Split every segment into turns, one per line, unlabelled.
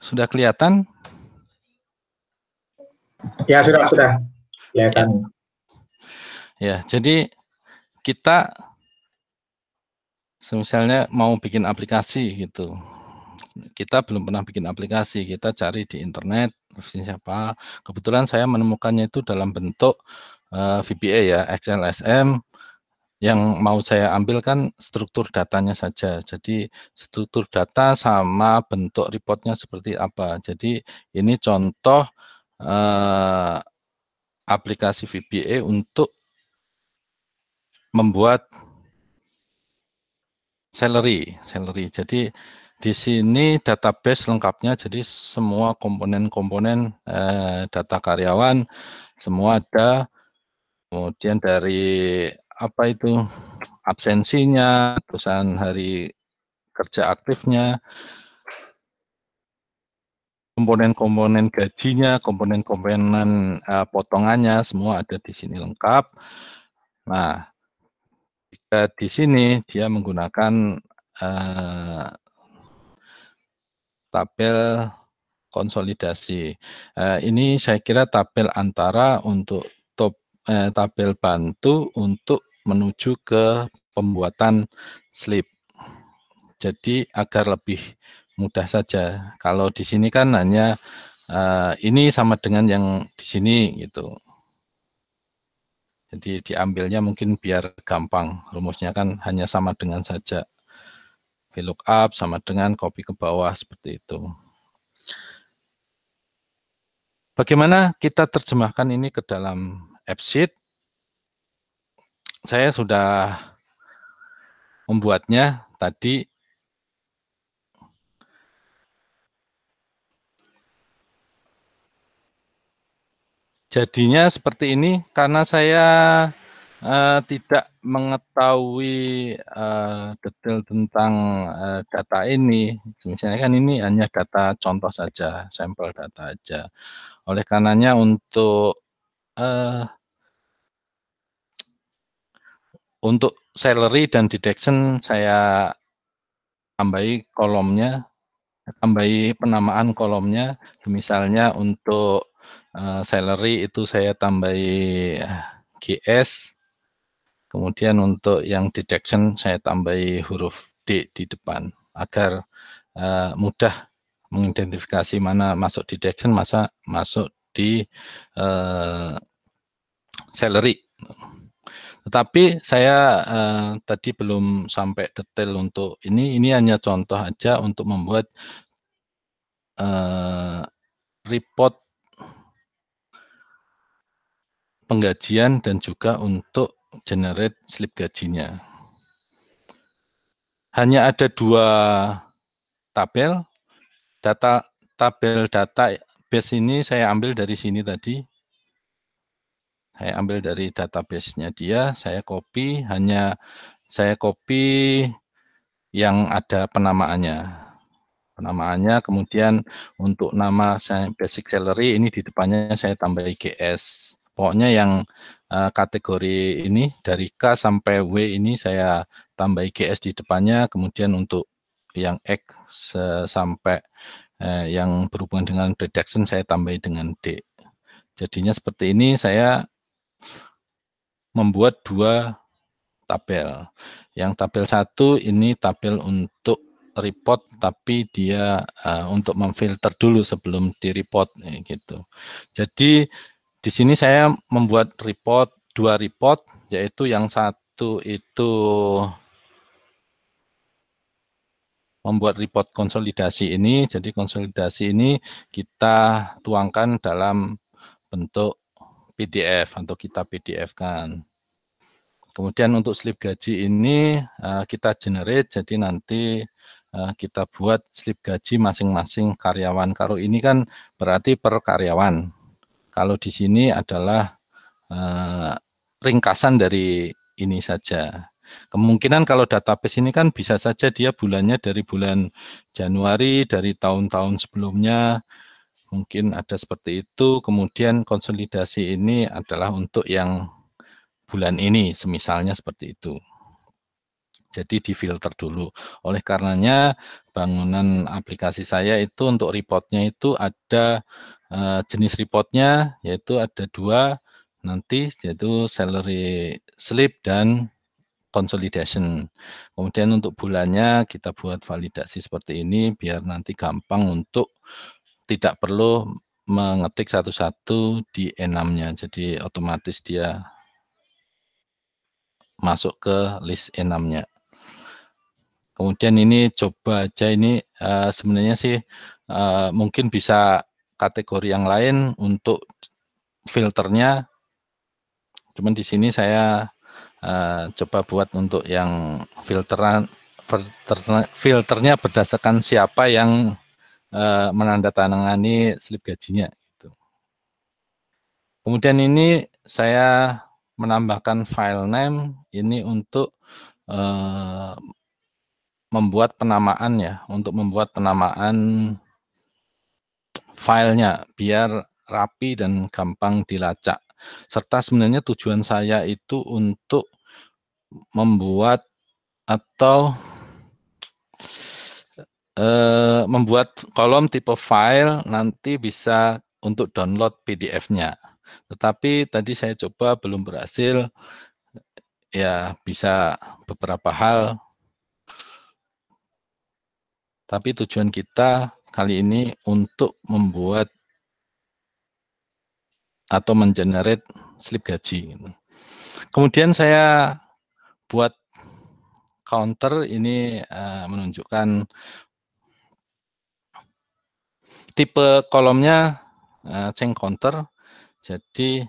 Sudah kelihatan? Ya, sudah, sudah. Kelihatan. Ya, jadi kita misalnya mau bikin aplikasi gitu. Kita belum pernah bikin aplikasi, kita cari di internet, siapa. Kebetulan saya menemukannya itu dalam bentuk eh, VBA ya, XLSM yang mau saya ambil kan struktur datanya saja. Jadi struktur data sama bentuk reportnya seperti apa. Jadi ini contoh eh, aplikasi VBA untuk membuat salary, salary. Jadi di sini database lengkapnya, jadi semua komponen-komponen eh, data karyawan semua ada. Kemudian dari apa itu absensinya, perusahaan hari kerja aktifnya, komponen-komponen gajinya, komponen-komponen uh, potongannya, semua ada di sini lengkap. Nah, jika di sini dia menggunakan uh, tabel konsolidasi. Uh, ini saya kira tabel antara untuk top, uh, tabel bantu untuk menuju ke pembuatan slip. Jadi agar lebih mudah saja. Kalau di sini kan hanya uh, ini sama dengan yang di sini gitu. Jadi diambilnya mungkin biar gampang. Rumusnya kan hanya sama dengan saja. VLOOKUP sama dengan copy ke bawah seperti itu. Bagaimana kita terjemahkan ini ke dalam AppSheet? saya sudah membuatnya tadi jadinya seperti ini karena saya uh, tidak mengetahui uh, detail tentang uh, data ini. Misalnya kan ini hanya data contoh saja, sampel data saja. Oleh karenanya untuk uh, untuk salary dan deduction saya tambahi kolomnya, tambahi penamaan kolomnya. Misalnya untuk uh, eh, salary itu saya tambahi eh, GS. Kemudian untuk yang deduction saya tambahi huruf D di depan agar eh, mudah mengidentifikasi mana masuk deduction, masa masuk di uh, salary. Tetapi saya eh, tadi belum sampai detail untuk ini. Ini hanya contoh aja untuk membuat eh, report penggajian dan juga untuk generate slip gajinya. Hanya ada dua tabel. Data tabel data base ini saya ambil dari sini tadi saya ambil dari database-nya dia, saya copy, hanya saya copy yang ada penamaannya. Penamaannya kemudian untuk nama saya basic salary ini di depannya saya tambah gs, Pokoknya yang eh, kategori ini dari K sampai W ini saya tambah gs di depannya kemudian untuk yang X sampai eh, yang berhubungan dengan deduction saya tambah dengan D. Jadinya seperti ini saya membuat dua tabel. Yang tabel satu ini tabel untuk report tapi dia uh, untuk memfilter dulu sebelum di report eh, gitu. Jadi di sini saya membuat report dua report yaitu yang satu itu membuat report konsolidasi ini. Jadi konsolidasi ini kita tuangkan dalam bentuk PDF atau kita PDF kan. Kemudian untuk slip gaji ini eh, kita generate, jadi nanti eh, kita buat slip gaji masing-masing karyawan. Kalau ini kan berarti per karyawan. Kalau di sini adalah eh, ringkasan dari ini saja. Kemungkinan kalau database ini kan bisa saja dia bulannya dari bulan Januari, dari tahun-tahun sebelumnya, Mungkin ada seperti itu. Kemudian konsolidasi ini adalah untuk yang bulan ini, semisalnya seperti itu. Jadi di filter dulu. Oleh karenanya bangunan aplikasi saya itu untuk reportnya itu ada eh, jenis reportnya yaitu ada dua nanti yaitu salary slip dan consolidation. Kemudian untuk bulannya kita buat validasi seperti ini biar nanti gampang untuk tidak perlu mengetik satu-satu di enamnya. Jadi otomatis dia masuk ke list enamnya. Kemudian ini coba aja ini uh, sebenarnya sih uh, mungkin bisa kategori yang lain untuk filternya. Cuman di sini saya uh, coba buat untuk yang filteran filternya, filternya berdasarkan siapa yang Eh, menandatangani slip gajinya. Gitu. Kemudian ini saya menambahkan file name ini untuk eh, membuat penamaan ya, untuk membuat penamaan filenya biar rapi dan gampang dilacak. Serta sebenarnya tujuan saya itu untuk membuat atau eh, membuat kolom tipe file nanti bisa untuk download PDF-nya. Tetapi tadi saya coba belum berhasil, ya bisa beberapa hal. Tapi tujuan kita kali ini untuk membuat atau mengenerate slip gaji. Kemudian saya buat counter ini eh, menunjukkan tipe kolomnya uh, eh, change counter. Jadi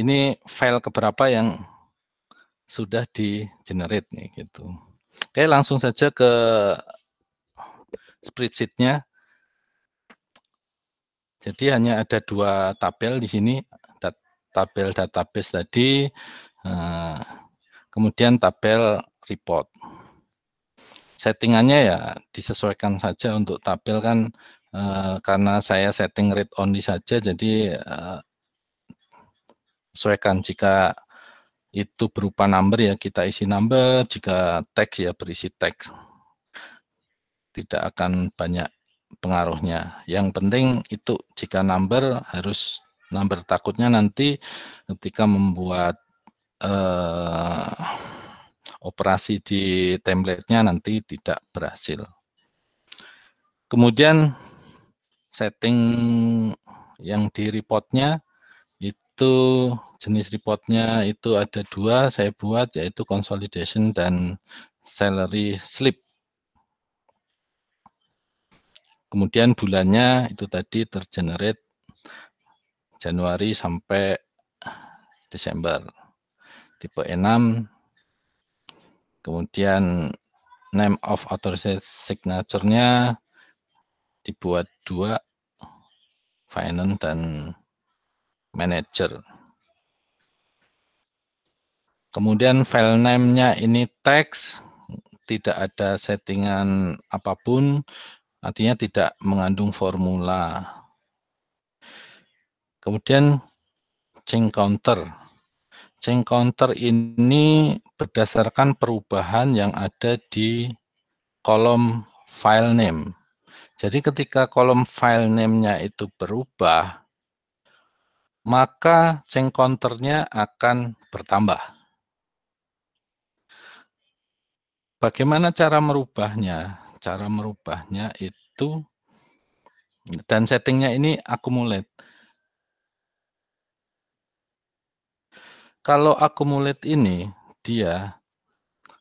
ini file keberapa yang sudah di generate nih gitu. Oke, langsung saja ke spreadsheet-nya. Jadi hanya ada dua tabel di sini, dat tabel database tadi, uh, kemudian tabel report. Settingannya ya disesuaikan saja untuk tabel kan uh, karena saya setting read only saja jadi uh, sesuaikan jika itu berupa number ya kita isi number jika teks ya berisi teks tidak akan banyak pengaruhnya yang penting itu jika number harus number takutnya nanti ketika membuat eh, operasi di templatenya nanti tidak berhasil. Kemudian setting yang di reportnya itu jenis reportnya itu ada dua saya buat yaitu consolidation dan salary slip. Kemudian bulannya itu tadi tergenerate Januari sampai Desember. Tipe E6. Kemudian name of authorized signature-nya dibuat dua finance dan manager. Kemudian file name-nya ini text, tidak ada settingan apapun, artinya tidak mengandung formula. Kemudian change counter. Change counter ini berdasarkan perubahan yang ada di kolom file name. Jadi ketika kolom file name-nya itu berubah, maka change counter-nya akan bertambah. Bagaimana cara merubahnya? Cara merubahnya itu, dan settingnya ini akumulat. Kalau akumulat ini, dia,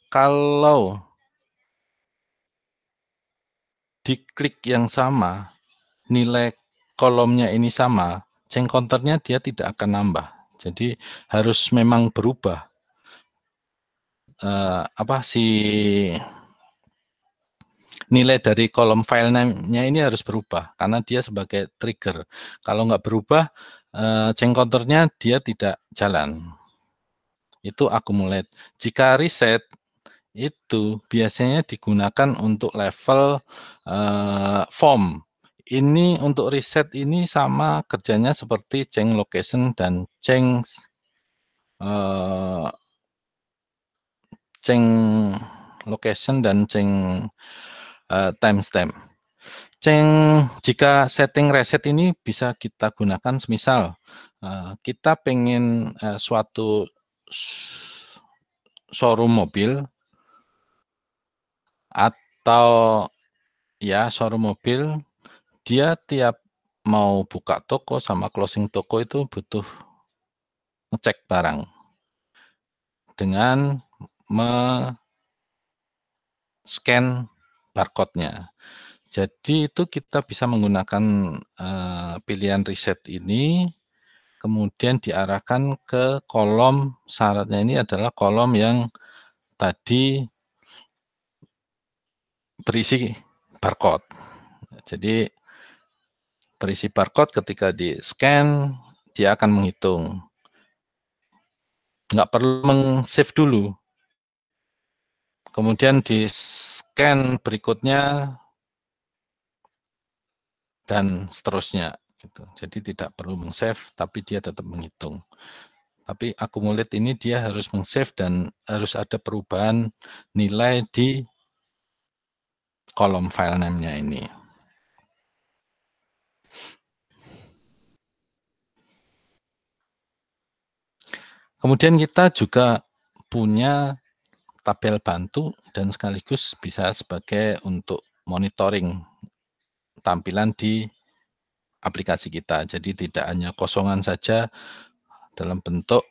kalau di klik yang sama, nilai kolomnya ini sama, change counternya dia tidak akan nambah. Jadi harus memang berubah. Uh, apa si nilai dari kolom file name-nya ini harus berubah karena dia sebagai trigger. Kalau nggak berubah, uh, eh, change counternya dia tidak jalan. Itu accumulate. Jika reset, itu biasanya digunakan untuk level uh, form. Ini untuk riset ini sama kerjanya seperti change location dan change uh, change location dan change uh, timestamp. Change jika setting reset ini bisa kita gunakan semisal uh, kita pengen uh, suatu showroom mobil atau ya showroom mobil dia tiap mau buka toko sama closing toko itu butuh ngecek barang dengan me scan barcode-nya. Jadi itu kita bisa menggunakan uh, pilihan riset ini, kemudian diarahkan ke kolom syaratnya ini adalah kolom yang tadi terisi barcode. Jadi terisi barcode ketika di scan dia akan menghitung. Nggak perlu meng-save dulu. Kemudian di scan berikutnya dan seterusnya. Gitu. Jadi tidak perlu meng-save, tapi dia tetap menghitung. Tapi akumulat ini dia harus meng-save dan harus ada perubahan nilai di kolom file name-nya ini. Kemudian kita juga punya tabel bantu dan sekaligus bisa sebagai untuk monitoring tampilan di aplikasi kita. Jadi tidak hanya kosongan saja dalam bentuk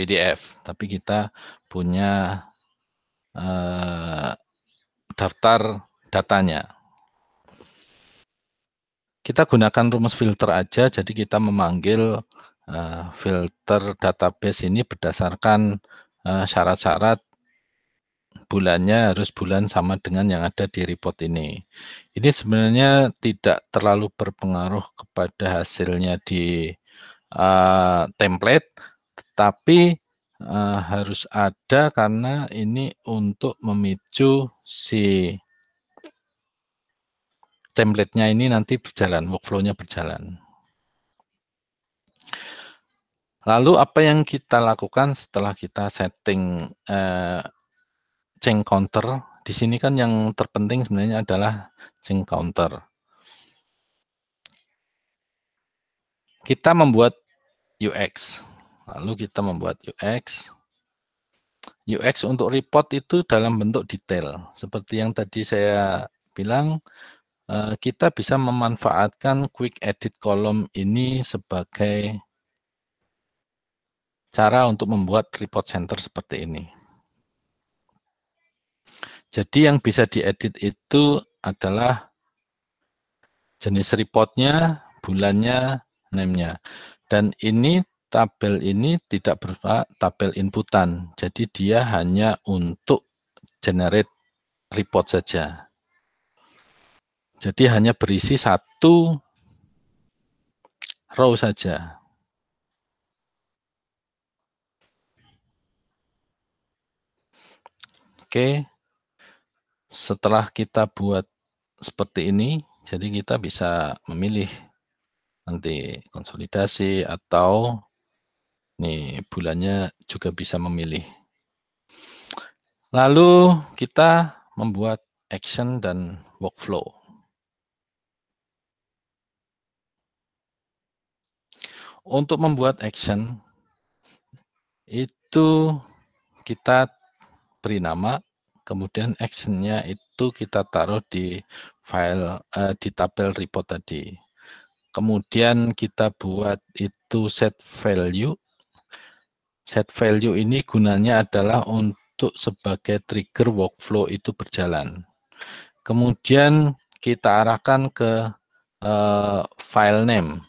PDF, tapi kita punya Eh, daftar datanya. Kita gunakan rumus filter aja, jadi kita memanggil eh, filter database ini berdasarkan eh, syarat-syarat bulannya harus bulan sama dengan yang ada di report ini. Ini sebenarnya tidak terlalu berpengaruh kepada hasilnya di uh, template, tetapi uh, harus ada karena ini untuk memicu si template-nya ini nanti berjalan, workflow-nya berjalan. Lalu apa yang kita lakukan setelah kita setting uh, change counter? Di sini kan yang terpenting sebenarnya adalah change counter. Kita membuat UX. Lalu kita membuat UX. UX untuk report itu dalam bentuk detail. Seperti yang tadi saya bilang, eh, kita bisa memanfaatkan quick edit kolom ini sebagai cara untuk membuat report center seperti ini. Jadi yang bisa diedit itu adalah jenis reportnya, bulannya, namenya. Dan ini tabel ini tidak berupa tabel inputan. Jadi dia hanya untuk generate report saja. Jadi hanya berisi satu row saja. Oke. Setelah kita buat seperti ini, jadi kita bisa memilih nanti konsolidasi atau Nih, bulannya juga bisa memilih. Lalu kita membuat action dan workflow. Untuk membuat action, itu kita beri nama, kemudian actionnya itu kita taruh di file uh, di tabel report tadi. Kemudian kita buat itu set value set value ini gunanya adalah untuk sebagai trigger workflow itu berjalan. Kemudian kita arahkan ke uh, file name.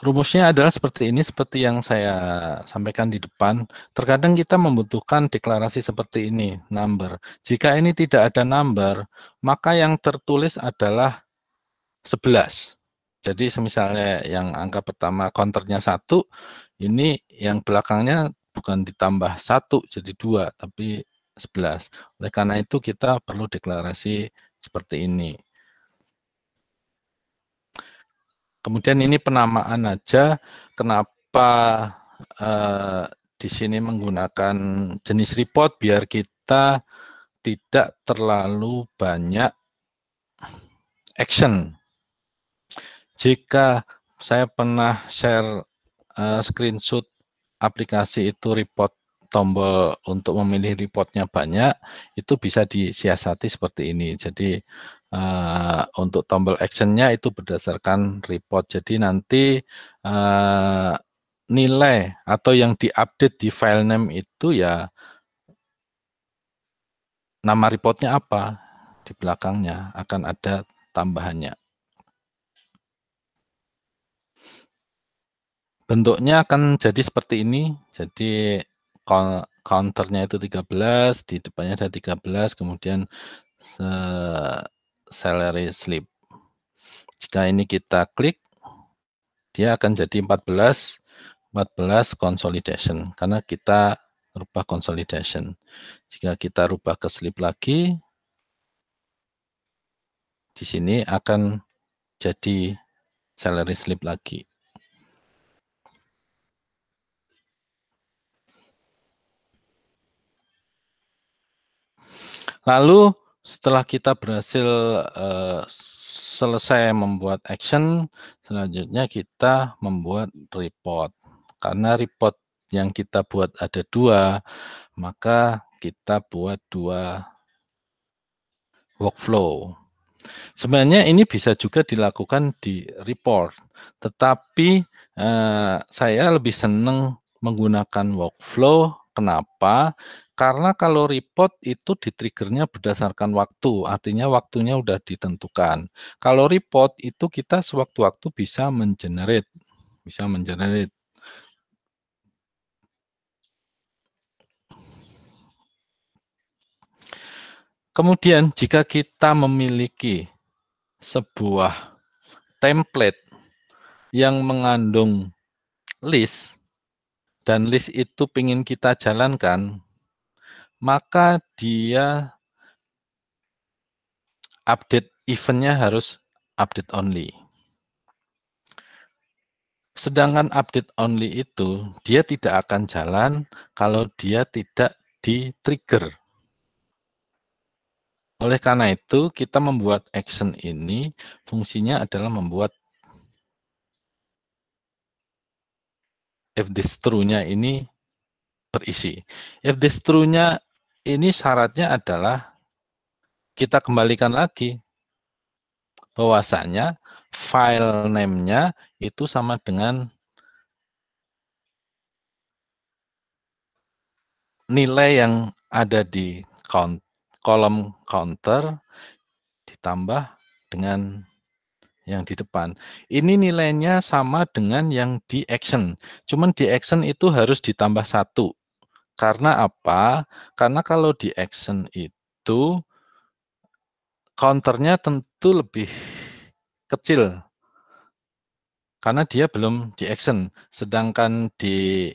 Rumusnya adalah seperti ini, seperti yang saya sampaikan di depan. Terkadang kita membutuhkan deklarasi seperti ini, number. Jika ini tidak ada number, maka yang tertulis adalah 11. Jadi misalnya yang angka pertama counternya satu, ini yang belakangnya bukan ditambah satu jadi dua, tapi 11. Oleh karena itu kita perlu deklarasi seperti ini. Kemudian ini penamaan aja, kenapa uh, di sini menggunakan jenis report biar kita tidak terlalu banyak action. Jika saya pernah share uh, screenshot aplikasi itu report tombol untuk memilih reportnya banyak, itu bisa disiasati seperti ini. Jadi uh, untuk tombol actionnya itu berdasarkan report. Jadi nanti uh, nilai atau yang diupdate di file name itu ya nama reportnya apa di belakangnya akan ada tambahannya. Bentuknya akan jadi seperti ini. Jadi counternya itu 13, di depannya ada 13, kemudian salary slip. Jika ini kita klik, dia akan jadi 14 14 consolidation karena kita rubah consolidation. Jika kita rubah ke slip lagi, di sini akan jadi salary slip lagi. Lalu setelah kita berhasil uh, selesai membuat action, selanjutnya kita membuat report. Karena report yang kita buat ada dua, maka kita buat dua workflow. Sebenarnya ini bisa juga dilakukan di report, tetapi uh, saya lebih senang menggunakan workflow Kenapa? Karena kalau report itu ditriggernya berdasarkan waktu, artinya waktunya sudah ditentukan. Kalau report itu kita sewaktu-waktu bisa mengenerate, bisa mengenerate. Kemudian jika kita memiliki sebuah template yang mengandung list dan list itu ingin kita jalankan, maka dia update eventnya harus update only. Sedangkan update only itu, dia tidak akan jalan kalau dia tidak di-trigger. Oleh karena itu, kita membuat action ini fungsinya adalah membuat if this true-nya ini berisi. If this true-nya ini syaratnya adalah kita kembalikan lagi bahwasanya file name-nya itu sama dengan nilai yang ada di kolom counter ditambah dengan yang di depan. Ini nilainya sama dengan yang di action. Cuman di action itu harus ditambah satu. Karena apa? Karena kalau di action itu counternya tentu lebih kecil. Karena dia belum di action. Sedangkan di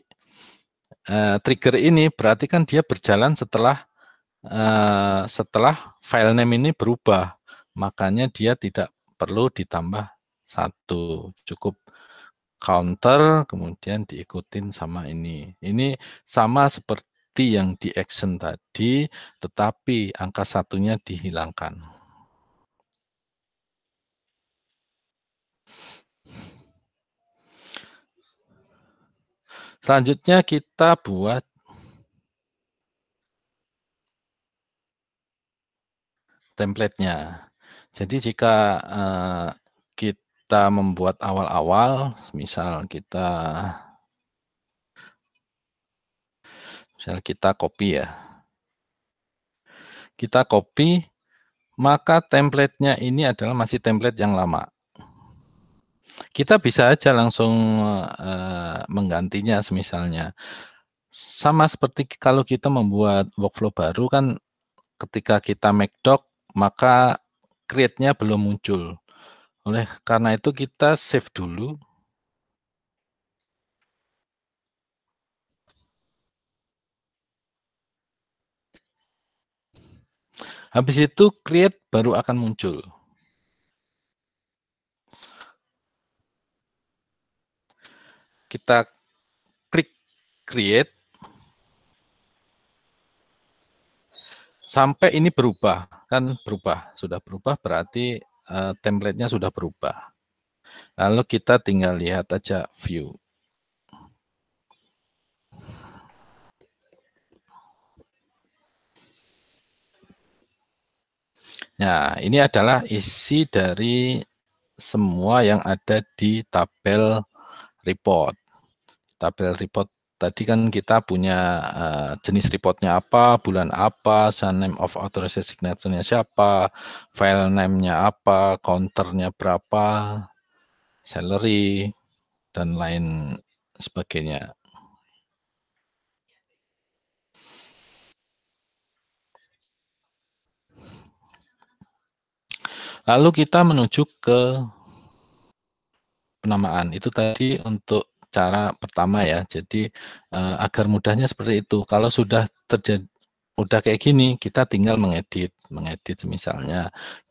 uh, trigger ini berarti kan dia berjalan setelah uh, setelah file name ini berubah. Makanya dia tidak perlu ditambah satu cukup counter kemudian diikutin sama ini ini sama seperti yang di action tadi tetapi angka satunya dihilangkan selanjutnya kita buat template-nya jadi jika eh, kita membuat awal-awal, misal kita misal kita copy ya. Kita copy, maka template-nya ini adalah masih template yang lama. Kita bisa aja langsung eh, menggantinya semisalnya. Sama seperti kalau kita membuat workflow baru kan ketika kita make doc, maka create-nya belum muncul. Oleh karena itu kita save dulu. Habis itu create baru akan muncul. Kita klik create sampai ini berubah kan berubah. Sudah berubah berarti uh, template-nya sudah berubah. Lalu kita tinggal lihat aja view. Nah, ini adalah isi dari semua yang ada di tabel report. Tabel report tadi kan kita punya uh, jenis reportnya apa, bulan apa, name of authorized signature-nya siapa, file name-nya apa, counternya berapa, salary, dan lain sebagainya. Lalu kita menuju ke penamaan. Itu tadi untuk cara pertama ya. Jadi uh, agar mudahnya seperti itu. Kalau sudah terjadi udah kayak gini, kita tinggal mengedit, mengedit misalnya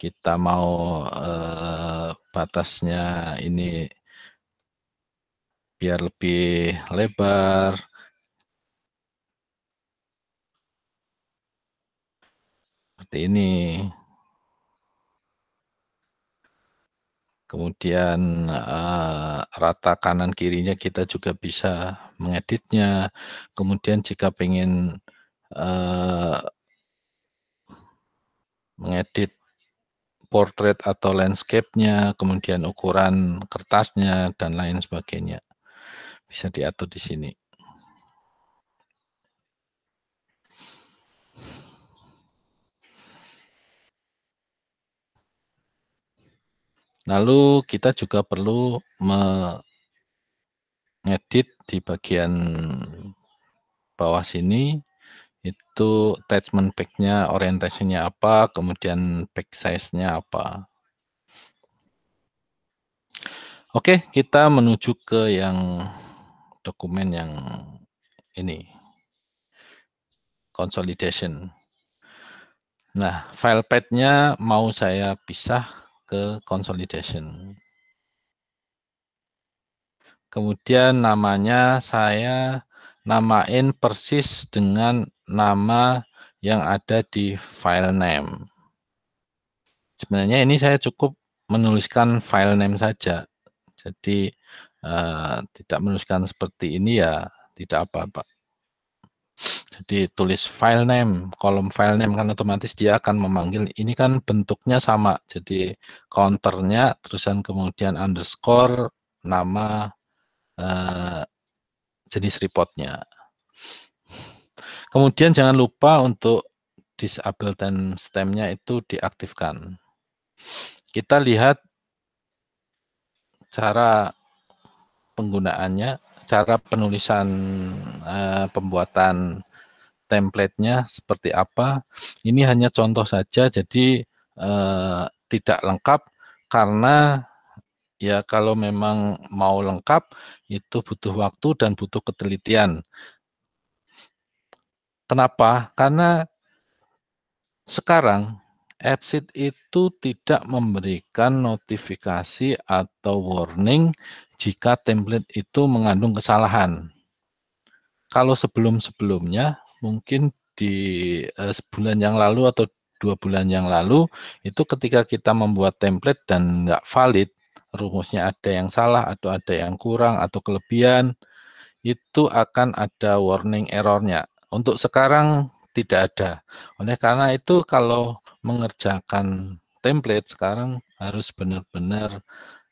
kita mau uh, batasnya ini biar lebih lebar. Seperti ini. kemudian uh, rata kanan kirinya kita juga bisa mengeditnya. Kemudian jika pengen uh, mengedit portrait atau landscape-nya, kemudian ukuran kertasnya dan lain sebagainya bisa diatur di sini. Lalu kita juga perlu mengedit di bagian bawah sini itu attachment pack-nya, orientasinya apa, kemudian pack size-nya apa. Oke, kita menuju ke yang dokumen yang ini. Consolidation. Nah, file pad-nya mau saya pisah ke consolidation. Kemudian namanya saya namain persis dengan nama yang ada di file name. Sebenarnya ini saya cukup menuliskan file name saja. Jadi eh, tidak menuliskan seperti ini ya tidak apa-apa. Jadi tulis file name, kolom file name kan otomatis dia akan memanggil. Ini kan bentuknya sama. Jadi counternya terusan kemudian underscore nama uh, jenis reportnya. Kemudian jangan lupa untuk disable stemnya itu diaktifkan. Kita lihat cara penggunaannya cara penulisan uh, pembuatan templatenya seperti apa. Ini hanya contoh saja, jadi uh, tidak lengkap karena ya kalau memang mau lengkap itu butuh waktu dan butuh ketelitian. Kenapa? Karena sekarang Exit itu tidak memberikan notifikasi atau warning jika template itu mengandung kesalahan. Kalau sebelum-sebelumnya, mungkin di eh, sebulan yang lalu atau dua bulan yang lalu, itu ketika kita membuat template dan nggak valid, rumusnya ada yang salah atau ada yang kurang atau kelebihan, itu akan ada warning errornya. Untuk sekarang tidak ada. Oleh karena itu kalau mengerjakan template sekarang harus benar-benar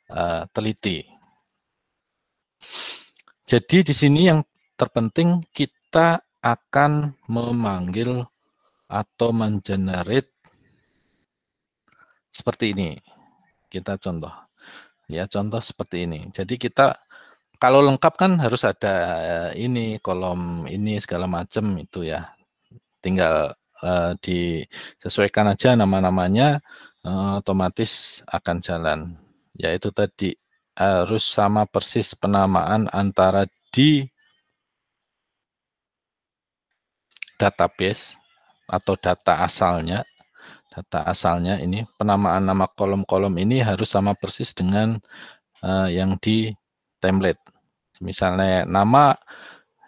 uh, teliti. Jadi di sini yang terpenting kita akan memanggil atau mengenerate seperti ini. Kita contoh. Ya, contoh seperti ini. Jadi kita kalau lengkap kan harus ada eh, ini kolom ini segala macam itu ya tinggal uh, disesuaikan aja nama-namanya uh, otomatis akan jalan yaitu tadi harus sama persis penamaan antara di database atau data asalnya data asalnya ini penamaan nama kolom-kolom ini harus sama persis dengan uh, yang di template misalnya nama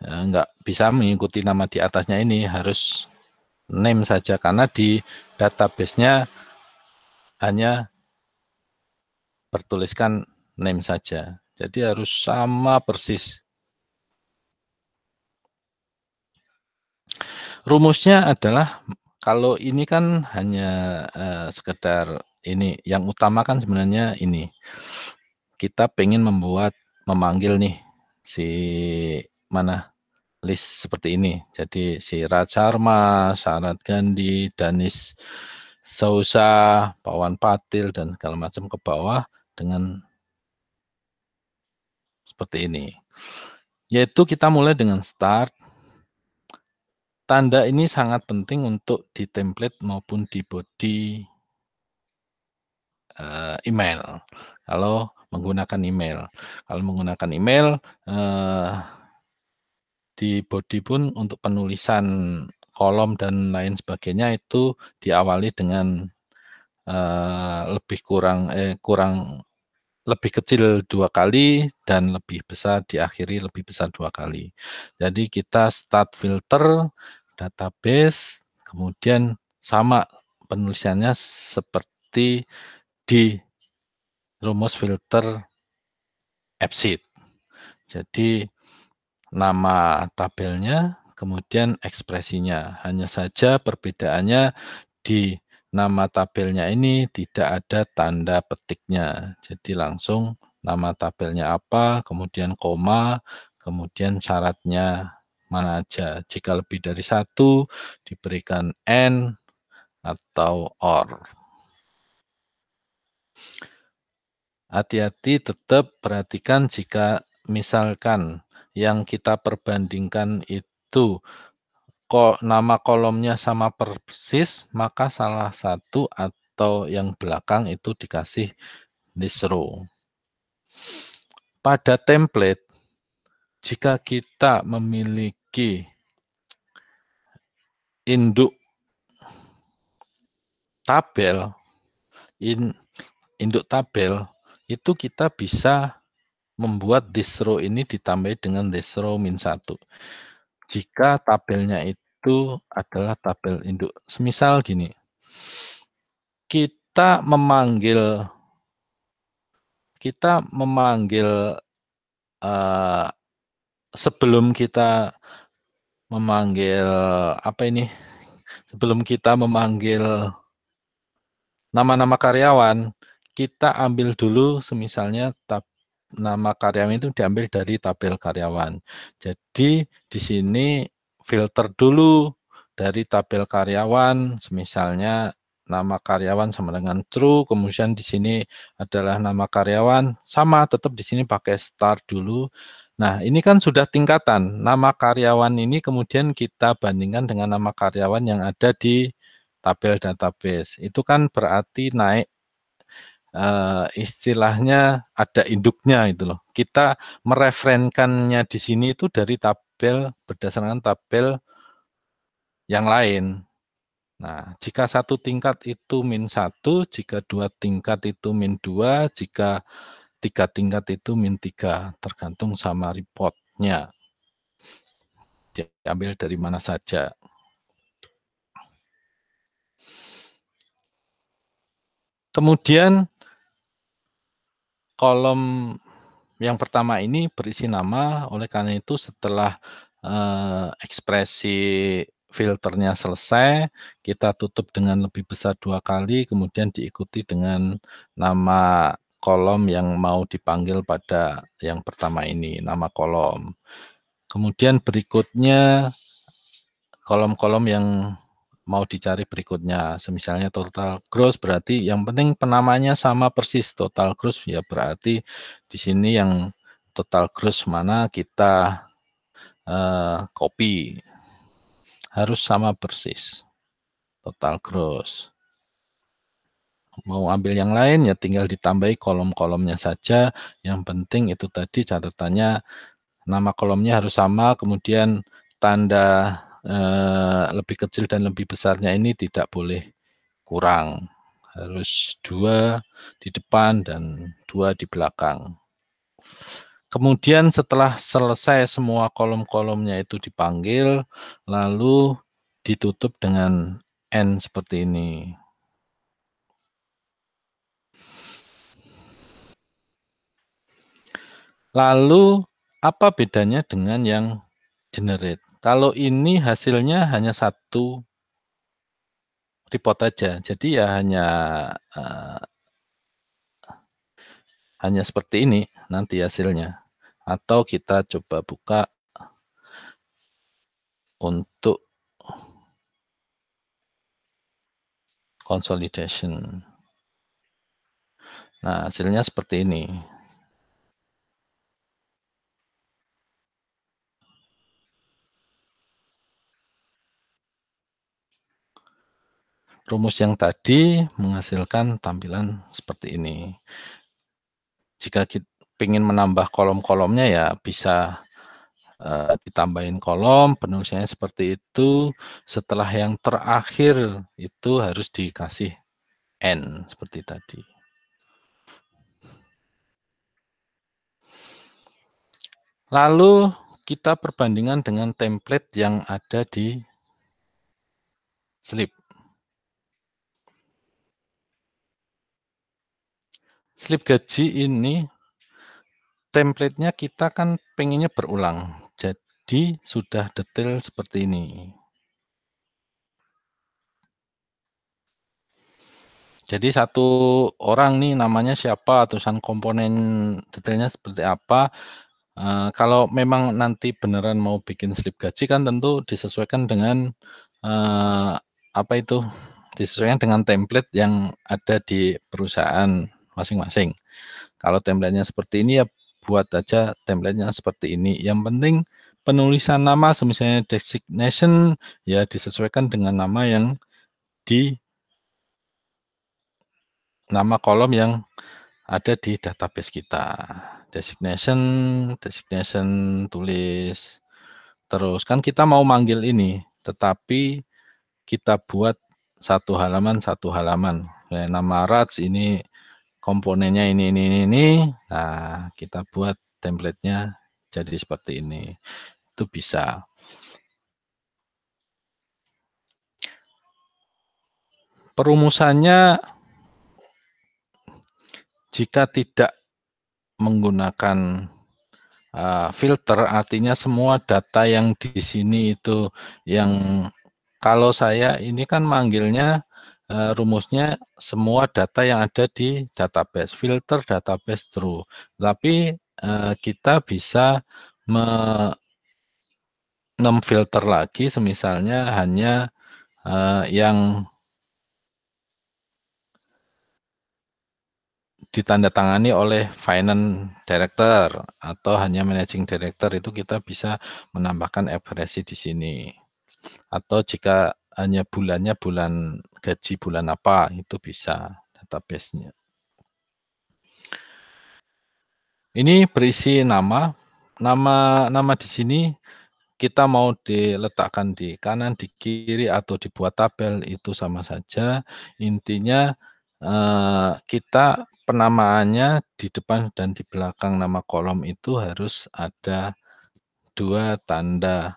Ya, nggak bisa mengikuti nama di atasnya ini harus name saja karena di database-nya hanya bertuliskan name saja. Jadi harus sama persis. Rumusnya adalah kalau ini kan hanya uh, sekedar ini yang utama kan sebenarnya ini. Kita pengen membuat memanggil nih si mana list seperti ini. Jadi si Sharma, Sarat Gandhi, Danis Sousa, Pawan Patil, dan segala macam ke bawah dengan seperti ini. Yaitu kita mulai dengan start. Tanda ini sangat penting untuk di template maupun di body eh, email. Kalau menggunakan email. Kalau menggunakan email, eh, di body pun untuk penulisan kolom dan lain sebagainya itu diawali dengan uh, lebih kurang eh, kurang lebih kecil dua kali dan lebih besar diakhiri lebih besar dua kali. Jadi kita start filter database, kemudian sama penulisannya seperti di rumus filter exit. Jadi nama tabelnya, kemudian ekspresinya. Hanya saja perbedaannya di nama tabelnya ini tidak ada tanda petiknya. Jadi langsung nama tabelnya apa, kemudian koma, kemudian syaratnya mana aja. Jika lebih dari satu, diberikan n atau or. Hati-hati tetap perhatikan jika misalkan yang kita perbandingkan itu kok nama kolomnya sama persis, maka salah satu atau yang belakang itu dikasih this row. Pada template, jika kita memiliki induk tabel, in, induk tabel, itu kita bisa membuat this row ini ditambah dengan this row min 1. Jika tabelnya itu adalah tabel induk. Semisal gini, kita memanggil kita memanggil uh, sebelum kita memanggil apa ini sebelum kita memanggil nama-nama karyawan kita ambil dulu semisalnya tab nama karyawan itu diambil dari tabel karyawan. Jadi di sini filter dulu dari tabel karyawan, misalnya nama karyawan sama dengan true, kemudian di sini adalah nama karyawan, sama tetap di sini pakai star dulu. Nah, ini kan sudah tingkatan. Nama karyawan ini kemudian kita bandingkan dengan nama karyawan yang ada di tabel database. Itu kan berarti naik uh, istilahnya ada induknya itu loh. Kita mereferenkannya di sini itu dari tabel berdasarkan tabel yang lain. Nah, jika satu tingkat itu min satu, jika dua tingkat itu min dua, jika tiga tingkat itu min tiga, tergantung sama reportnya. Diambil dari mana saja. Kemudian Kolom yang pertama ini berisi nama, oleh karena itu setelah, eh, ekspresi filternya selesai, kita tutup dengan lebih besar dua kali, kemudian diikuti dengan nama kolom yang mau dipanggil pada yang pertama ini, nama kolom. Kemudian berikutnya kolom-kolom yang mau dicari berikutnya. Semisalnya total gross berarti yang penting penamanya sama persis total gross ya berarti di sini yang total gross mana kita uh, copy harus sama persis total gross. Mau ambil yang lain ya tinggal ditambahi kolom-kolomnya saja. Yang penting itu tadi catatannya nama kolomnya harus sama kemudian tanda Eh, lebih kecil dan lebih besarnya ini tidak boleh kurang. Harus dua di depan dan dua di belakang. Kemudian setelah selesai semua kolom-kolomnya itu dipanggil, lalu ditutup dengan N seperti ini. Lalu, apa bedanya dengan yang generate? Kalau ini hasilnya hanya satu report aja. Jadi ya hanya uh, hanya seperti ini nanti hasilnya. Atau kita coba buka untuk consolidation. Nah, hasilnya seperti ini. rumus yang tadi menghasilkan tampilan seperti ini. Jika kita ingin menambah kolom-kolomnya ya bisa uh, ditambahin kolom, penulisannya seperti itu. Setelah yang terakhir itu harus dikasih N seperti tadi. Lalu kita perbandingan dengan template yang ada di slip. Slip gaji ini template-nya kita kan pengennya berulang. Jadi sudah detail seperti ini. Jadi satu orang nih namanya siapa, tulisan komponen detailnya seperti apa. Uh, kalau memang nanti beneran mau bikin slip gaji kan tentu disesuaikan dengan uh, apa itu disesuaikan dengan template yang ada di perusahaan masing-masing. Kalau template seperti ini ya buat aja template seperti ini. Yang penting penulisan nama misalnya designation ya disesuaikan dengan nama yang di nama kolom yang ada di database kita. Designation, designation tulis. Terus kan kita mau manggil ini, tetapi kita buat satu halaman satu halaman. Ya, nama Rats ini komponennya ini ini ini, nah kita buat templatenya jadi seperti ini itu bisa perumusannya jika tidak menggunakan uh, filter artinya semua data yang di sini itu yang kalau saya ini kan manggilnya Eh, rumusnya semua data yang ada di database, filter database true. Tapi eh, kita bisa memfilter lagi, semisalnya hanya eh, yang ditandatangani oleh finance director atau hanya managing director itu kita bisa menambahkan ekspresi di sini. Atau jika hanya bulannya bulan gaji bulan apa itu bisa database-nya Ini berisi nama, nama nama di sini kita mau diletakkan di kanan, di kiri atau dibuat tabel itu sama saja. Intinya eh, kita penamaannya di depan dan di belakang nama kolom itu harus ada dua tanda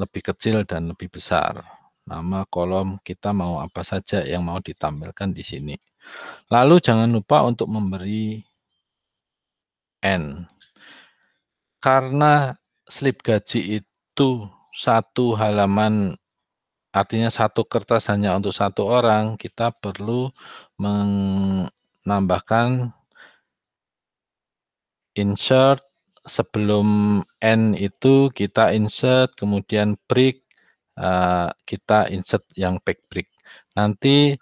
lebih kecil dan lebih besar nama kolom kita mau apa saja yang mau ditampilkan di sini. Lalu jangan lupa untuk memberi N. Karena slip gaji itu satu halaman, artinya satu kertas hanya untuk satu orang, kita perlu menambahkan insert sebelum N itu kita insert, kemudian break, uh, kita insert yang pack break Nanti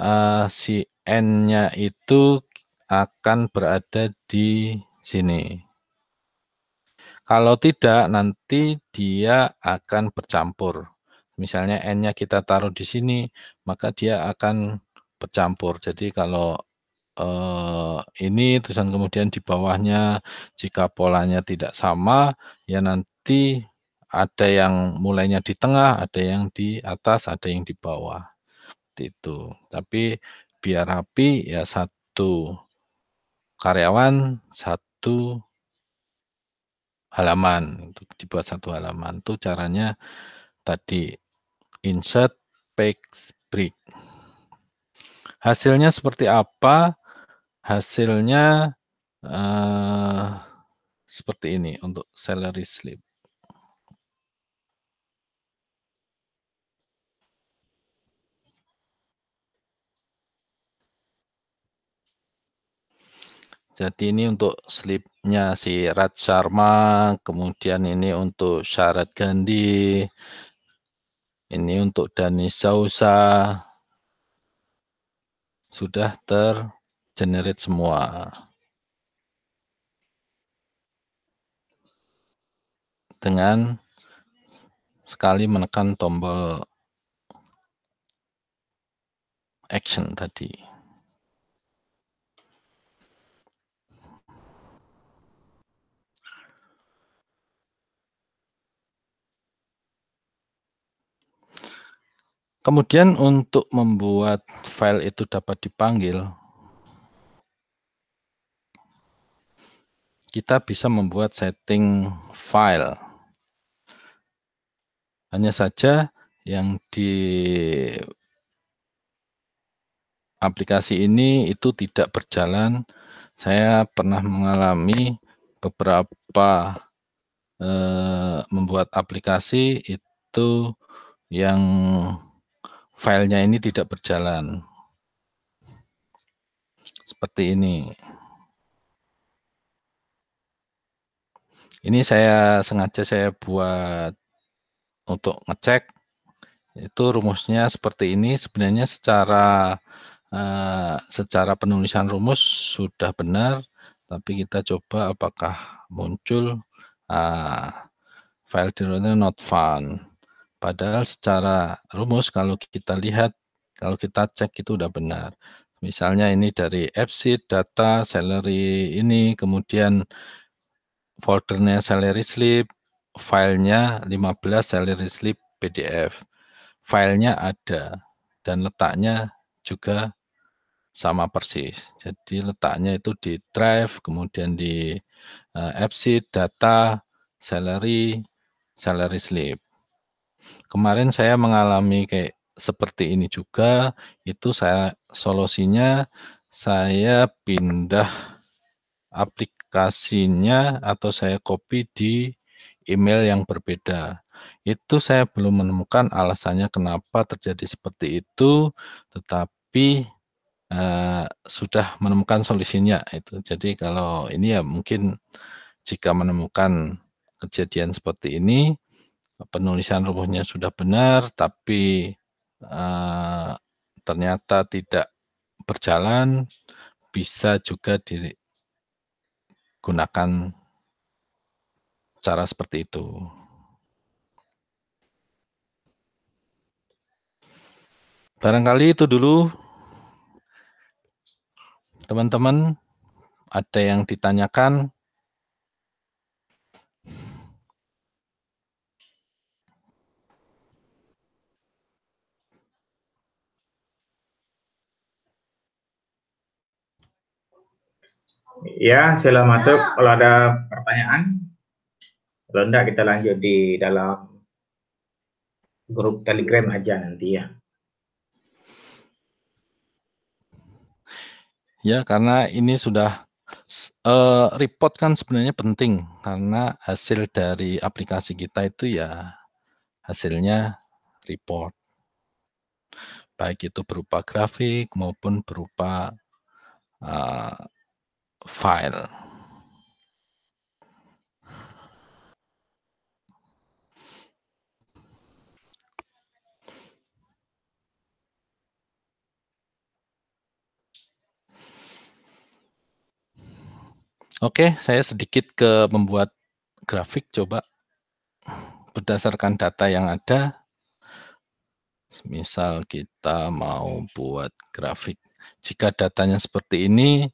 uh, si n-nya itu akan berada di sini. Kalau tidak, nanti dia akan bercampur. Misalnya n-nya kita taruh di sini, maka dia akan bercampur. Jadi kalau uh, ini tulisan kemudian di bawahnya, jika polanya tidak sama, ya nanti ada yang mulainya di tengah, ada yang di atas, ada yang di bawah. itu. Tapi biar rapi ya satu karyawan satu halaman itu dibuat satu halaman itu caranya tadi insert page break hasilnya seperti apa hasilnya uh, seperti ini untuk salary slip Jadi ini untuk slipnya si Raj Sharma, kemudian ini untuk Syarat Gandhi, ini untuk Dani Sausa, sudah tergenerate semua. Dengan sekali menekan tombol action tadi. Kemudian untuk membuat file itu dapat dipanggil, kita bisa membuat setting file. Hanya saja yang di aplikasi ini itu tidak berjalan. Saya pernah mengalami beberapa eh, membuat aplikasi itu yang filenya ini tidak berjalan. Seperti ini. Ini saya sengaja saya buat untuk ngecek itu rumusnya seperti ini sebenarnya secara uh, secara penulisan rumus sudah benar tapi kita coba apakah muncul uh, file di not found Padahal secara rumus kalau kita lihat, kalau kita cek itu udah benar. Misalnya ini dari exit data salary ini, kemudian foldernya salary slip, filenya 15 salary slip PDF. Filenya ada dan letaknya juga sama persis. Jadi letaknya itu di drive, kemudian di eh, FC data salary salary slip. Kemarin saya mengalami kayak seperti ini juga, itu saya solusinya saya pindah aplikasinya atau saya copy di email yang berbeda. Itu saya belum menemukan alasannya kenapa terjadi seperti itu, tetapi uh, sudah menemukan solusinya itu. Jadi kalau ini ya mungkin jika menemukan kejadian seperti ini, penulisan rumusnya sudah benar tapi uh, ternyata tidak berjalan bisa juga digunakan cara seperti itu. Barangkali itu dulu teman-teman ada yang ditanyakan Ya, sila masuk kalau ada pertanyaan. Kalau enggak kita lanjut di dalam grup Telegram aja nanti ya. Ya, karena ini sudah uh, report kan sebenarnya penting karena hasil dari aplikasi kita itu ya hasilnya report. Baik itu berupa grafik maupun berupa uh, file. Oke, saya sedikit ke membuat grafik coba berdasarkan data yang ada. Misal kita mau buat grafik. Jika datanya seperti ini,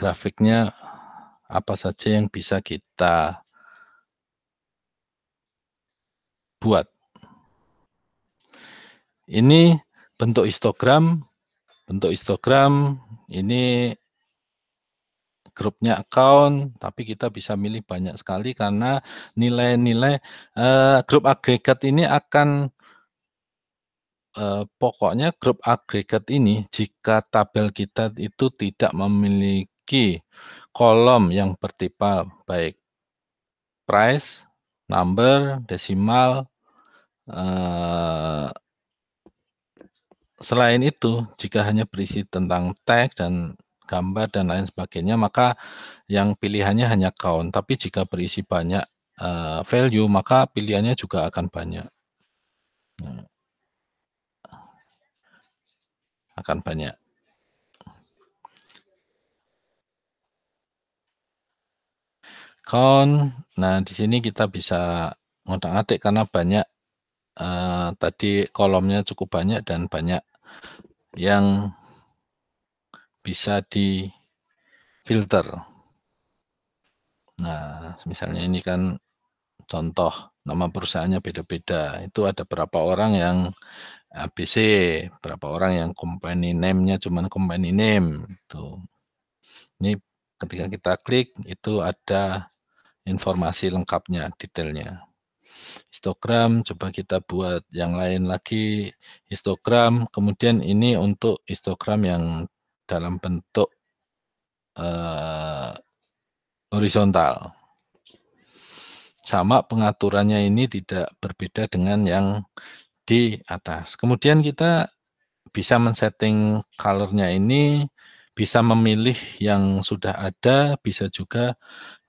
grafiknya apa saja yang bisa kita buat. Ini bentuk histogram, bentuk histogram ini grupnya account, tapi kita bisa milih banyak sekali karena nilai-nilai eh, grup agregat ini akan eh, pokoknya grup agregat ini jika tabel kita itu tidak memiliki memiliki kolom yang bertipe baik price, number, desimal. Eh, selain itu, jika hanya berisi tentang teks dan gambar dan lain sebagainya, maka yang pilihannya hanya count. Tapi jika berisi banyak eh, value, maka pilihannya juga akan banyak. Nah, akan banyak. account. Nah, di sini kita bisa ngotak-atik karena banyak uh, tadi kolomnya cukup banyak dan banyak yang bisa di filter. Nah, misalnya ini kan contoh nama perusahaannya beda-beda. Itu ada berapa orang yang ABC, berapa orang yang company name-nya cuman company name. Tuh. Gitu. Ini ketika kita klik itu ada informasi lengkapnya, detailnya. Histogram, coba kita buat yang lain lagi, histogram, kemudian ini untuk histogram yang dalam bentuk uh, horizontal. Sama pengaturannya ini tidak berbeda dengan yang di atas. Kemudian kita bisa men-setting colornya ini, bisa memilih yang sudah ada, bisa juga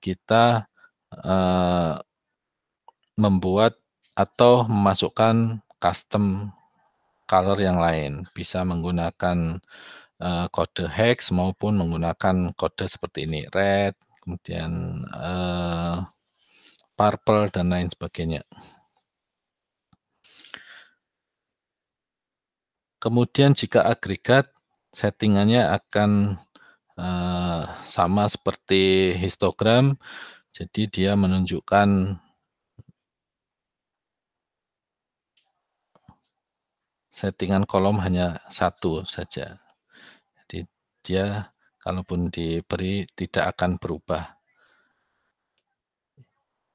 kita Eh, membuat atau memasukkan custom color yang lain. Bisa menggunakan eh, kode hex maupun menggunakan kode seperti ini, red, kemudian eh, purple, dan lain sebagainya. Kemudian jika agregat, settingannya akan sama seperti histogram, jadi dia menunjukkan settingan kolom hanya satu saja. Jadi dia kalaupun diberi tidak akan berubah.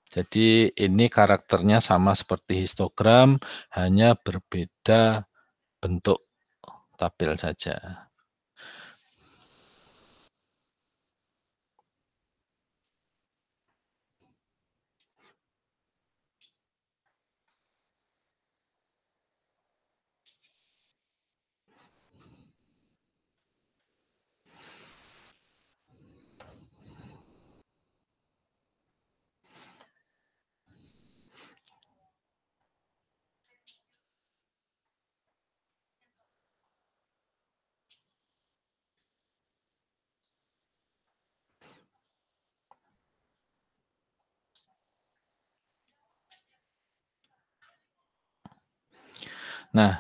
Jadi ini karakternya sama seperti histogram, hanya berbeda bentuk tabel saja. Nah,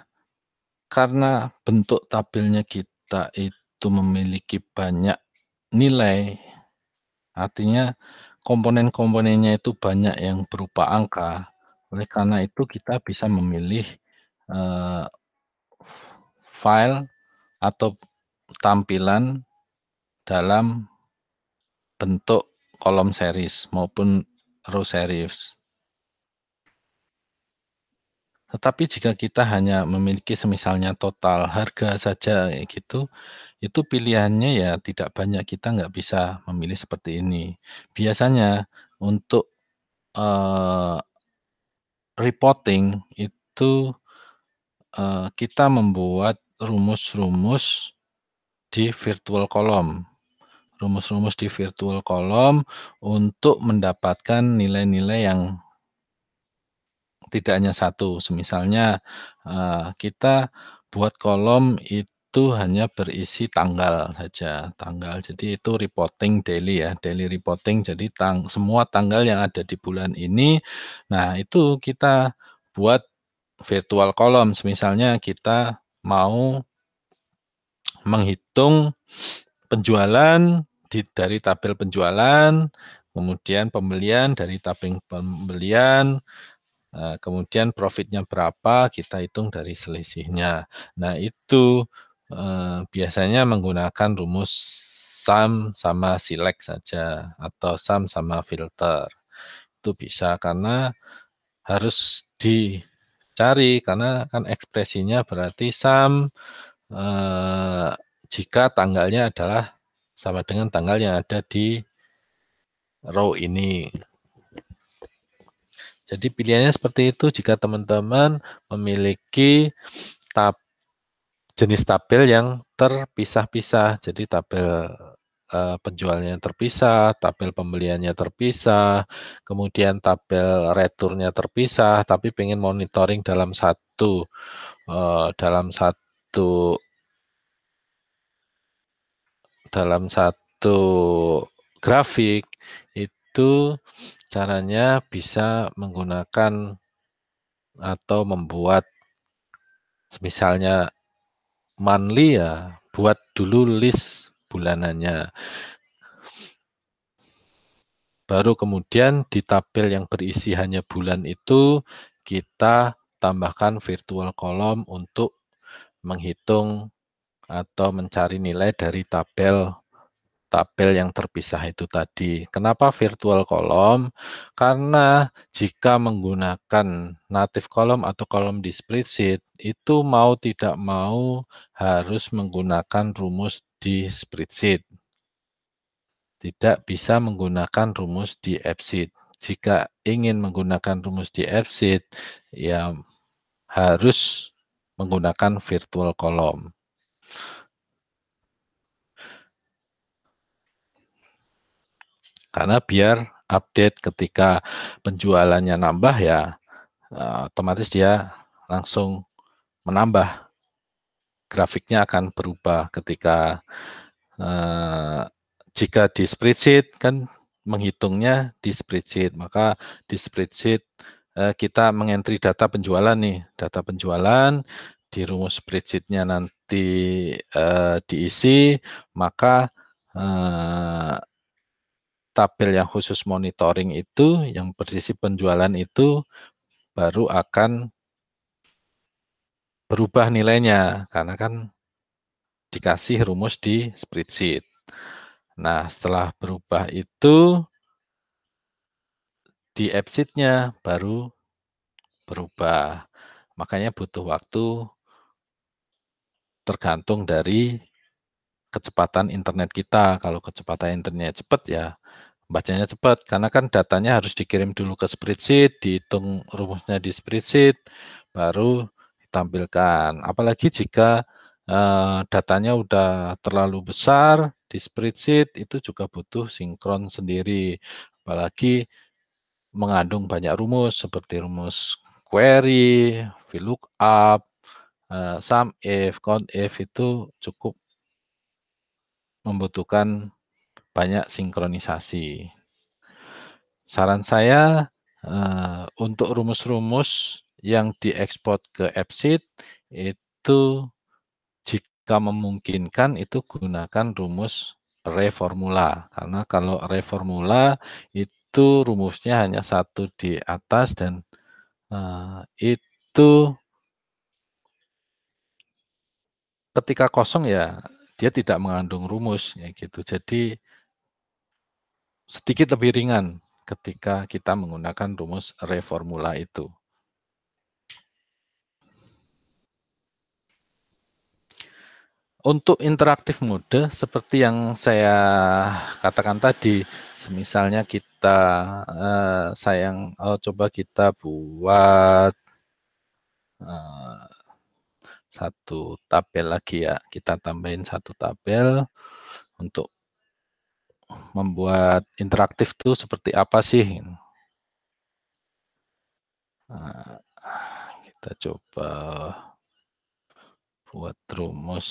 karena bentuk tabelnya kita itu memiliki banyak nilai, artinya komponen-komponennya itu banyak yang berupa angka. Oleh karena itu kita bisa memilih uh, file atau tampilan dalam bentuk kolom series maupun row series. Tetapi jika kita hanya memiliki semisalnya total harga saja gitu, itu pilihannya ya tidak banyak, kita nggak bisa memilih seperti ini. Biasanya untuk, eee, eh, reporting itu, eee, eh, kita membuat rumus-rumus di virtual kolom, Rumus-rumus di virtual kolom untuk mendapatkan nilai-nilai yang tidak hanya satu. Semisalnya eh, kita buat kolom itu hanya berisi tanggal saja, tanggal. Jadi itu reporting daily ya, daily reporting. Jadi tang semua tanggal yang ada di bulan ini, nah itu kita buat virtual kolom. Misalnya kita mau menghitung penjualan di, dari tabel penjualan, kemudian pembelian dari tabel pembelian, Eh, kemudian profitnya berapa kita hitung dari selisihnya. Nah itu eh, biasanya menggunakan rumus sum sama select saja atau sum sama filter. Itu bisa karena harus dicari karena kan ekspresinya berarti sum eh, jika tanggalnya adalah sama dengan tanggal yang ada di row ini. Jadi pilihannya seperti itu jika teman-teman memiliki tab jenis tabel yang terpisah-pisah. Jadi tabel eh, penjualnya terpisah, tabel pembeliannya terpisah, kemudian tabel returnya terpisah, tapi pengen monitoring dalam satu eh, dalam satu dalam satu grafik itu caranya bisa menggunakan atau membuat misalnya monthly ya, buat dulu list bulanannya. Baru kemudian di tabel yang berisi hanya bulan itu kita tambahkan virtual kolom untuk menghitung atau mencari nilai dari tabel tabel yang terpisah itu tadi. Kenapa virtual kolom? Karena jika menggunakan native kolom atau kolom di spreadsheet, itu mau tidak mau harus menggunakan rumus di spreadsheet. Tidak bisa menggunakan rumus di AppSheet. Jika ingin menggunakan rumus di AppSheet, ya harus menggunakan virtual kolom. Karena biar update ketika penjualannya nambah ya eh, otomatis dia langsung menambah. Grafiknya akan berubah ketika uh, jika di spreadsheet kan menghitungnya di spreadsheet, maka di spreadsheet eh, kita mengentri data penjualan nih, data penjualan di rumus spreadsheetnya nanti eh, diisi, maka eh, tabel yang khusus monitoring itu yang persisi penjualan itu baru akan berubah nilainya karena kan dikasih rumus di spreadsheet. Nah, setelah berubah itu di exit-nya baru berubah. Makanya butuh waktu tergantung dari kecepatan internet kita. Kalau kecepatan internetnya cepat ya bacanya cepat karena kan datanya harus dikirim dulu ke spreadsheet, dihitung rumusnya di spreadsheet, baru ditampilkan. Apalagi jika uh, datanya udah terlalu besar di spreadsheet itu juga butuh sinkron sendiri. Apalagi mengandung banyak rumus seperti rumus query, VLOOKUP, uh, sum if, count if itu cukup membutuhkan banyak sinkronisasi. Saran saya eh, untuk rumus-rumus yang diekspor ke AppSheet itu jika memungkinkan itu gunakan rumus reformula karena kalau reformula itu rumusnya hanya satu di atas dan eh, itu ketika kosong ya dia tidak mengandung rumus ya gitu. Jadi sedikit lebih ringan ketika kita menggunakan rumus reformula itu. Untuk interaktif mode, seperti yang saya katakan tadi, semisalnya kita, eh, sayang, oh, coba kita buat eh, satu tabel lagi ya. Kita tambahin satu tabel untuk membuat interaktif itu seperti apa sih? Nah, kita coba buat rumus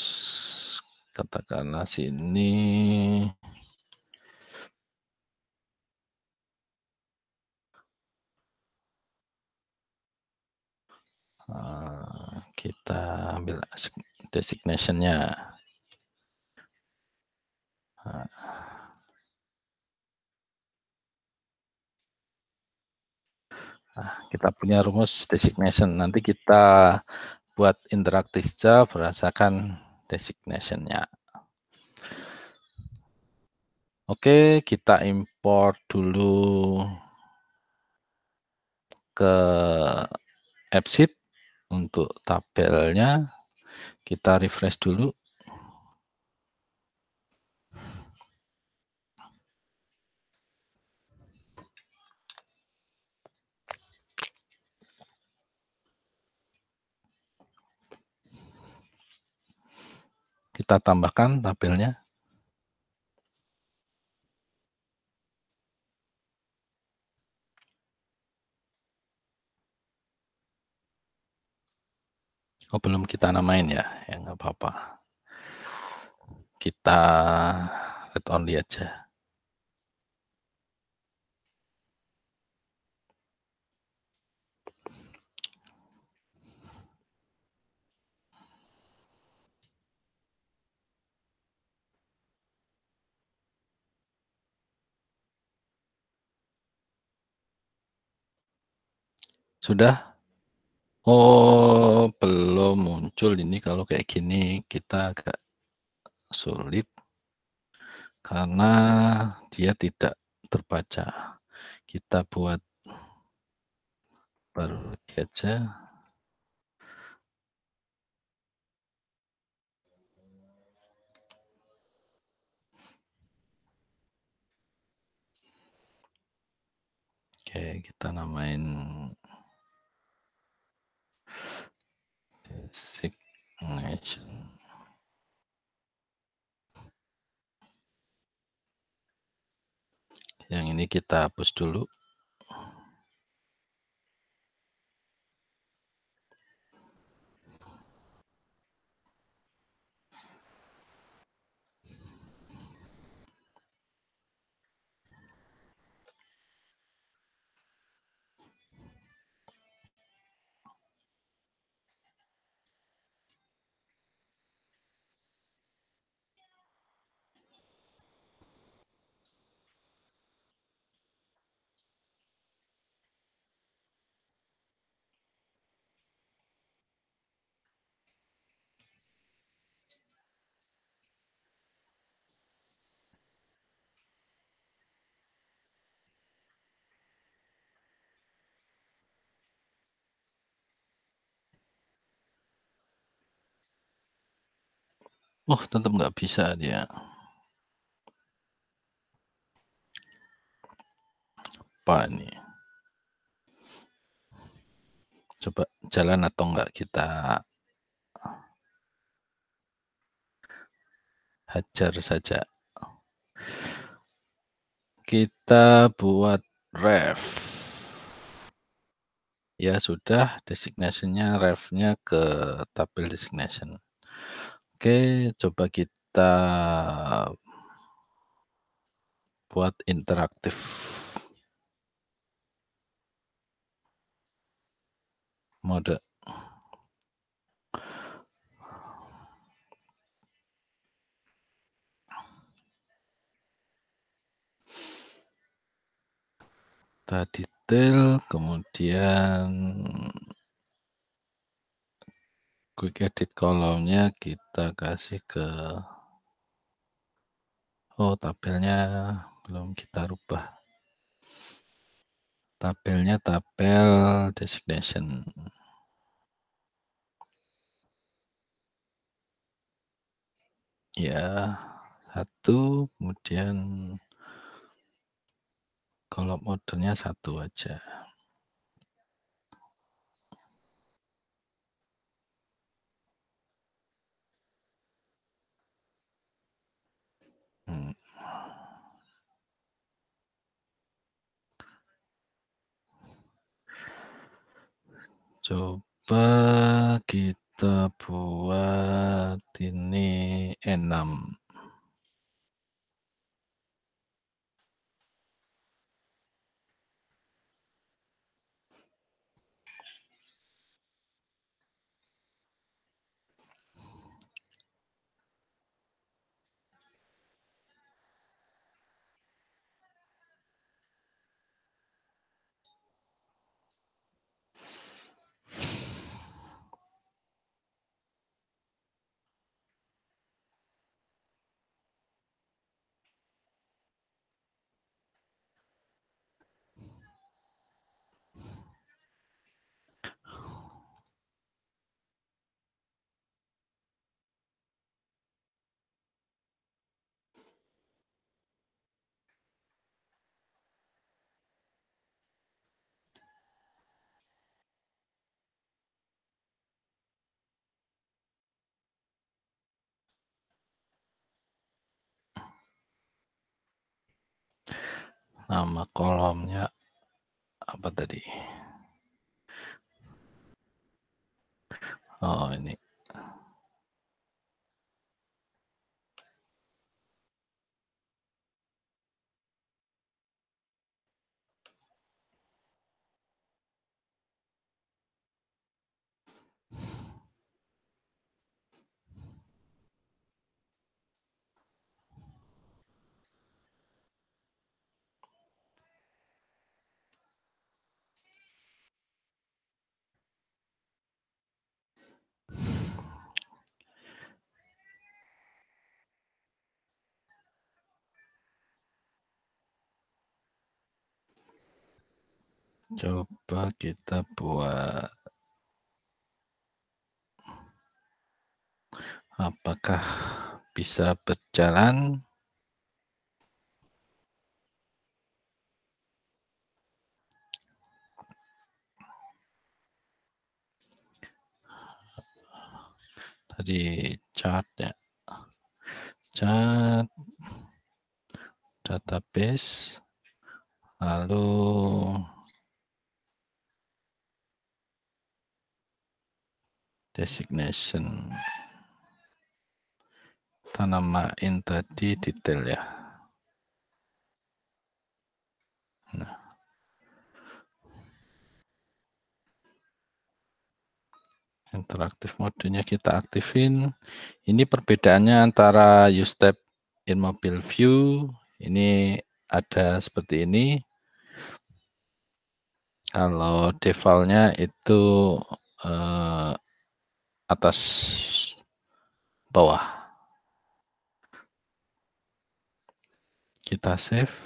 katakanlah sini nah, kita ambil designationnya nah. Nah, kita punya rumus designation. Nanti kita buat interaktif saja, berdasarkan designationnya. Oke, kita import dulu ke AppSheet untuk tabelnya. Kita refresh dulu. Kita tambahkan tabelnya. Oh, belum kita namain ya. Ya, nggak apa-apa. Kita read only aja. Sudah? Oh, belum muncul ini kalau kayak gini kita agak sulit karena dia tidak terbaca. Kita buat baru aja. Oke, kita namain Yang ini kita hapus dulu. Oh, tetap nggak bisa dia. Apa ini, Coba jalan atau enggak kita hajar saja. Kita buat ref. Ya sudah, designation refnya ke tabel designation. Oke, coba kita buat interaktif. Mode. Tadi detail, kemudian quick edit kolomnya kita kasih ke oh tabelnya belum kita rubah tabelnya tabel designation ya satu kemudian kolom ordernya satu aja Hmm. Coba kita buat ini enam. nama kolomnya apa tadi? Oh, ini. Coba kita buat apakah bisa berjalan tadi chart ya chart database lalu designation tanamain tadi detail ya nah interaktif modenya kita aktifin ini perbedaannya antara use step in mobile view ini ada seperti ini kalau defaultnya itu uh, atas bawah. Kita save.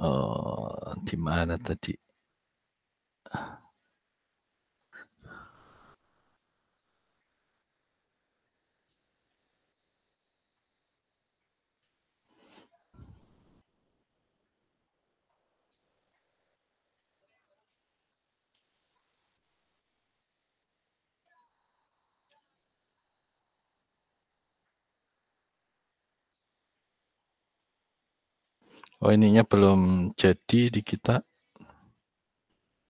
Oh, di mana tadi? Oh ininya belum jadi di kita.